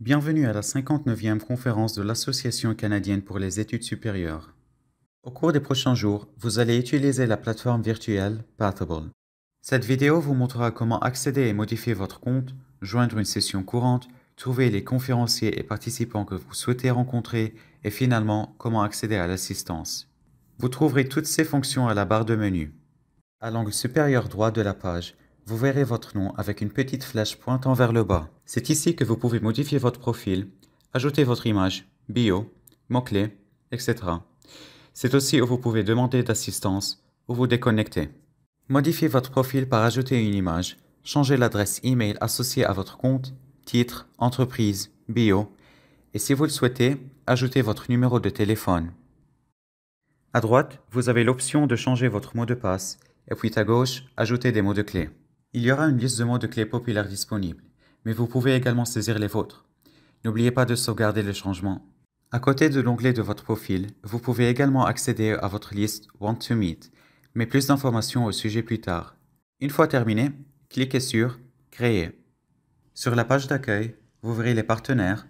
Bienvenue à la 59e conférence de l'Association canadienne pour les études supérieures. Au cours des prochains jours, vous allez utiliser la plateforme virtuelle Pathable. Cette vidéo vous montrera comment accéder et modifier votre compte, joindre une session courante, trouver les conférenciers et participants que vous souhaitez rencontrer et finalement comment accéder à l'assistance. Vous trouverez toutes ces fonctions à la barre de menu. À l'angle supérieur droit de la page, vous verrez votre nom avec une petite flèche pointant vers le bas. C'est ici que vous pouvez modifier votre profil, ajouter votre image, bio, mots-clés, etc. C'est aussi où vous pouvez demander d'assistance ou vous déconnecter. Modifiez votre profil par ajouter une image, changer l'adresse email associée à votre compte, titre, entreprise, bio, et si vous le souhaitez, ajoutez votre numéro de téléphone. À droite, vous avez l'option de changer votre mot de passe, et puis à gauche, ajouter des mots de clé. Il y aura une liste de mots de clé populaires disponible, mais vous pouvez également saisir les vôtres. N'oubliez pas de sauvegarder les changements. À côté de l'onglet de votre profil, vous pouvez également accéder à votre liste Want to Meet, mais plus d'informations au sujet plus tard. Une fois terminé, cliquez sur Créer. Sur la page d'accueil, vous verrez les partenaires,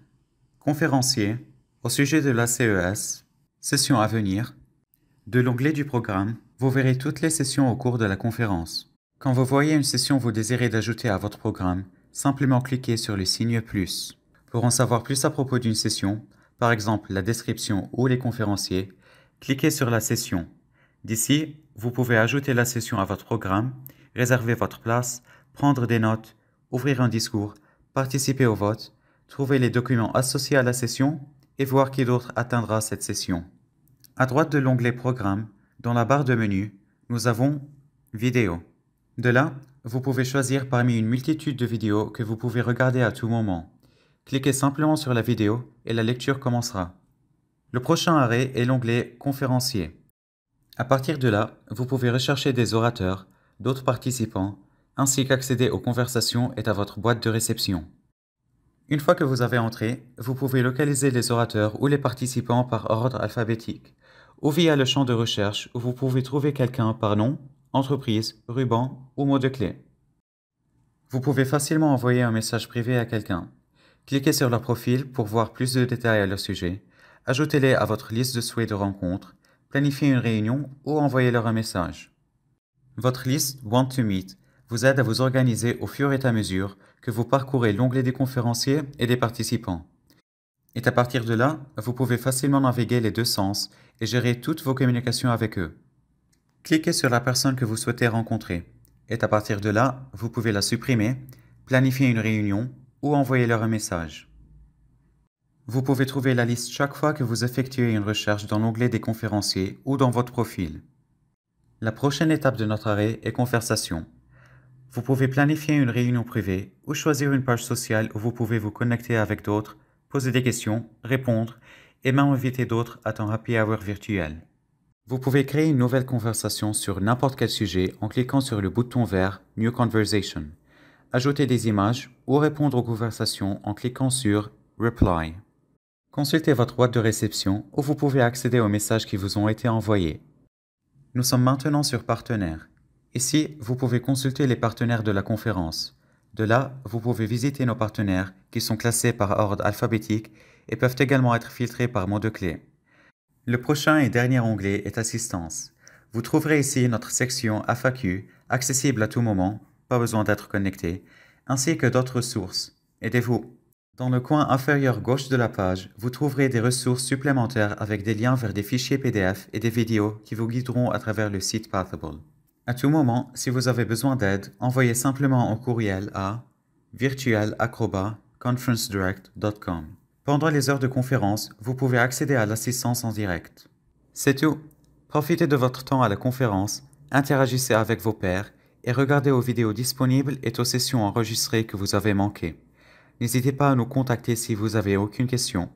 conférenciers, au sujet de la CES, sessions à venir. De l'onglet du programme, vous verrez toutes les sessions au cours de la conférence. Quand vous voyez une session vous désirez d'ajouter à votre programme, simplement cliquez sur le signe plus. Pour en savoir plus à propos d'une session, par exemple la description ou les conférenciers, cliquez sur la session. D'ici, vous pouvez ajouter la session à votre programme, réserver votre place, prendre des notes, ouvrir un discours, participer au vote, trouver les documents associés à la session et voir qui d'autre atteindra cette session. À droite de l'onglet Programme, dans la barre de menu, nous avons Vidéo. De là, vous pouvez choisir parmi une multitude de vidéos que vous pouvez regarder à tout moment. Cliquez simplement sur la vidéo et la lecture commencera. Le prochain arrêt est l'onglet Conférencier. À partir de là, vous pouvez rechercher des orateurs, d'autres participants, ainsi qu'accéder aux conversations et à votre boîte de réception. Une fois que vous avez entré, vous pouvez localiser les orateurs ou les participants par ordre alphabétique, ou via le champ de recherche où vous pouvez trouver quelqu'un par nom entreprise, ruban ou mot de clé. Vous pouvez facilement envoyer un message privé à quelqu'un. Cliquez sur leur profil pour voir plus de détails à leur sujet, ajoutez-les à votre liste de souhaits de rencontre, planifiez une réunion ou envoyez-leur un message. Votre liste Want to Meet vous aide à vous organiser au fur et à mesure que vous parcourez l'onglet des conférenciers et des participants. Et à partir de là, vous pouvez facilement naviguer les deux sens et gérer toutes vos communications avec eux. Cliquez sur la personne que vous souhaitez rencontrer et à partir de là, vous pouvez la supprimer, planifier une réunion ou envoyer leur un message. Vous pouvez trouver la liste chaque fois que vous effectuez une recherche dans l'onglet des conférenciers ou dans votre profil. La prochaine étape de notre arrêt est conversation. Vous pouvez planifier une réunion privée ou choisir une page sociale où vous pouvez vous connecter avec d'autres, poser des questions, répondre et même inviter d'autres à un happy hour virtuel. Vous pouvez créer une nouvelle conversation sur n'importe quel sujet en cliquant sur le bouton vert New Conversation, ajouter des images ou répondre aux conversations en cliquant sur Reply. Consultez votre boîte de réception où vous pouvez accéder aux messages qui vous ont été envoyés. Nous sommes maintenant sur Partenaires. Ici, vous pouvez consulter les partenaires de la conférence. De là, vous pouvez visiter nos partenaires qui sont classés par ordre alphabétique et peuvent également être filtrés par mots de clé. Le prochain et dernier onglet est Assistance. Vous trouverez ici notre section FAQ, accessible à tout moment, pas besoin d'être connecté, ainsi que d'autres ressources. Aidez-vous. Dans le coin inférieur gauche de la page, vous trouverez des ressources supplémentaires avec des liens vers des fichiers PDF et des vidéos qui vous guideront à travers le site Pathable. À tout moment, si vous avez besoin d'aide, envoyez simplement un courriel à virtualacrobatconferencedirect.com. Pendant les heures de conférence, vous pouvez accéder à l'assistance en direct. C'est tout. Profitez de votre temps à la conférence, interagissez avec vos pairs et regardez aux vidéos disponibles et aux sessions enregistrées que vous avez manquées. N'hésitez pas à nous contacter si vous avez aucune question.